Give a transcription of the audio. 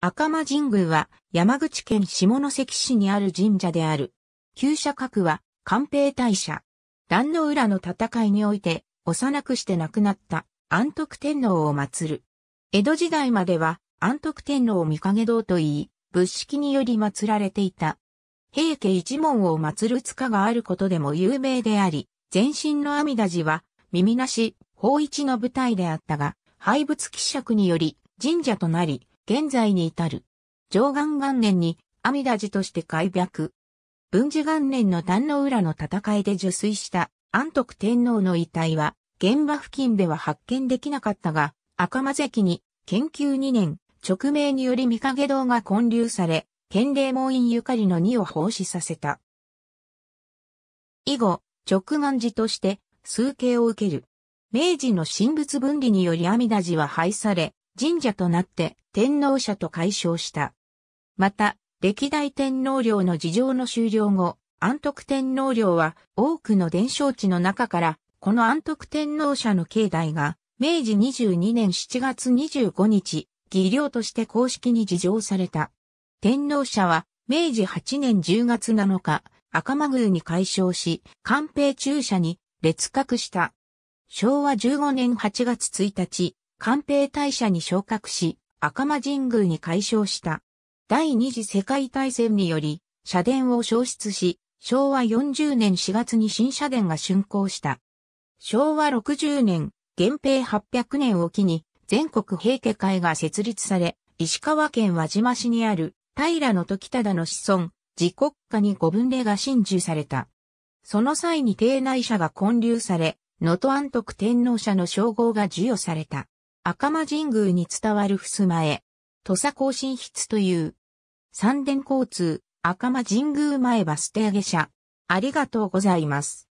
赤間神宮は山口県下関市にある神社である。旧社格は官兵大社。壇の浦の戦いにおいて幼くして亡くなった安徳天皇を祀る。江戸時代までは安徳天皇を御影堂と言い、仏式により祀られていた。平家一門を祀る塚があることでも有名であり、前身の阿弥陀寺は耳なし、法一の舞台であったが、廃仏希釈により神社となり、現在に至る。上岸元年に阿弥陀寺として開闢。文治元年の壇の浦の戦いで受水した安徳天皇の遺体は現場付近では発見できなかったが、赤間関に研究2年、直命により御影堂が建立され、県礼門院ゆかりの2を奉仕させた。以後、直願寺として、数形を受ける。明治の神仏分離により阿弥陀寺は廃され、神社となって天皇社と解消した。また、歴代天皇陵の事情の終了後、安徳天皇陵は多くの伝承地の中から、この安徳天皇社の境内が、明治22年7月25日、技量として公式に事情された。天皇社は、明治8年10月7日、赤間宮に改称し、官兵中社に列閣した。昭和15年8月1日、官兵大社に昇格し、赤間神宮に改称した。第二次世界大戦により、社殿を消失し、昭和40年4月に新社殿が竣工した。昭和60年、源平800年を機に、全国平家会が設立され、石川県輪島市にある、平の時忠の子孫、自国家に五分霊が真珠された。その際に帝内社が建立され、能登安徳天皇社の称号が授与された。赤間神宮に伝わる襖絵、土佐更新筆という。三電交通、赤間神宮前バス停下車。ありがとうございます。